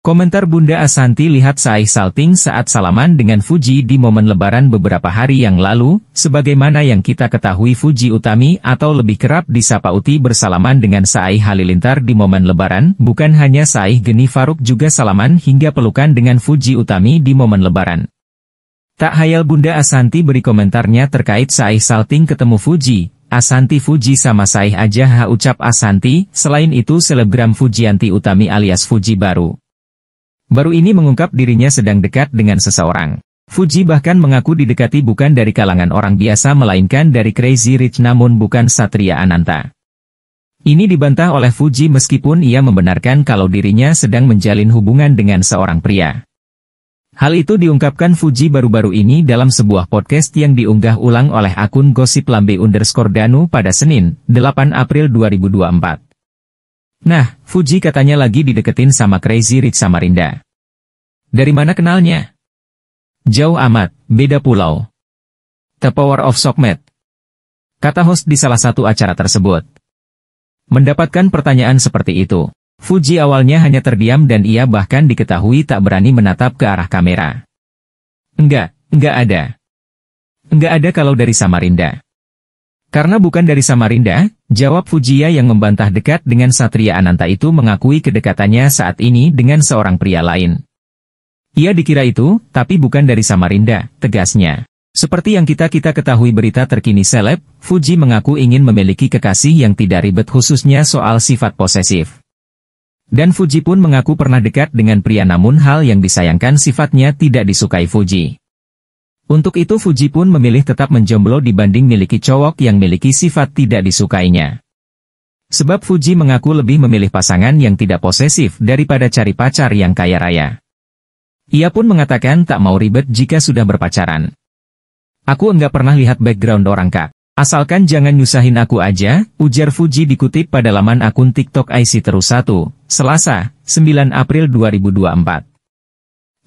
Komentar Bunda Asanti lihat Saih Salting saat salaman dengan Fuji di momen lebaran beberapa hari yang lalu, sebagaimana yang kita ketahui Fuji Utami atau lebih kerap disapa Uti bersalaman dengan Saih Halilintar di momen lebaran, bukan hanya Saih Geni Faruk juga salaman hingga pelukan dengan Fuji Utami di momen lebaran. Tak hayal Bunda Asanti beri komentarnya terkait Saih Salting ketemu Fuji, Asanti Fuji sama Saih aja ha ucap Asanti, selain itu selebgram Fujianti Utami alias Fuji baru baru ini mengungkap dirinya sedang dekat dengan seseorang. Fuji bahkan mengaku didekati bukan dari kalangan orang biasa melainkan dari Crazy Rich namun bukan Satria Ananta. Ini dibantah oleh Fuji meskipun ia membenarkan kalau dirinya sedang menjalin hubungan dengan seorang pria. Hal itu diungkapkan Fuji baru-baru ini dalam sebuah podcast yang diunggah ulang oleh akun gosip lambe underscore danu pada Senin, 8 April 2024. Nah, Fuji katanya lagi dideketin sama Crazy Rich Samarinda. Dari mana kenalnya? Jauh amat, beda pulau. The Power of Sokmet. Kata host di salah satu acara tersebut. Mendapatkan pertanyaan seperti itu, Fuji awalnya hanya terdiam dan ia bahkan diketahui tak berani menatap ke arah kamera. Enggak, enggak ada. Enggak ada kalau dari Samarinda. Karena bukan dari Samarinda, jawab Fujiya yang membantah dekat dengan Satria Ananta itu mengakui kedekatannya saat ini dengan seorang pria lain. Ia dikira itu, tapi bukan dari Samarinda, tegasnya. Seperti yang kita-kita ketahui berita terkini seleb, Fuji mengaku ingin memiliki kekasih yang tidak ribet khususnya soal sifat posesif. Dan Fuji pun mengaku pernah dekat dengan pria namun hal yang disayangkan sifatnya tidak disukai Fuji. Untuk itu Fuji pun memilih tetap menjomblo dibanding miliki cowok yang miliki sifat tidak disukainya. Sebab Fuji mengaku lebih memilih pasangan yang tidak posesif daripada cari pacar yang kaya raya. Ia pun mengatakan tak mau ribet jika sudah berpacaran. Aku enggak pernah lihat background orang kak. Asalkan jangan nyusahin aku aja, ujar Fuji dikutip pada laman akun TikTok IC Terus 1, Selasa, 9 April 2024.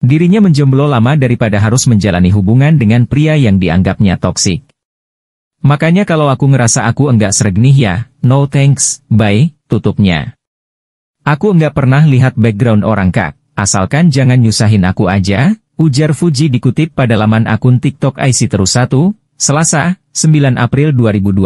Dirinya menjomblo lama daripada harus menjalani hubungan dengan pria yang dianggapnya toksik. Makanya kalau aku ngerasa aku enggak nih ya, no thanks, bye, tutupnya. Aku enggak pernah lihat background orang kak, asalkan jangan nyusahin aku aja, ujar Fuji dikutip pada laman akun TikTok IC Terus 1, Selasa, 9 April 2020.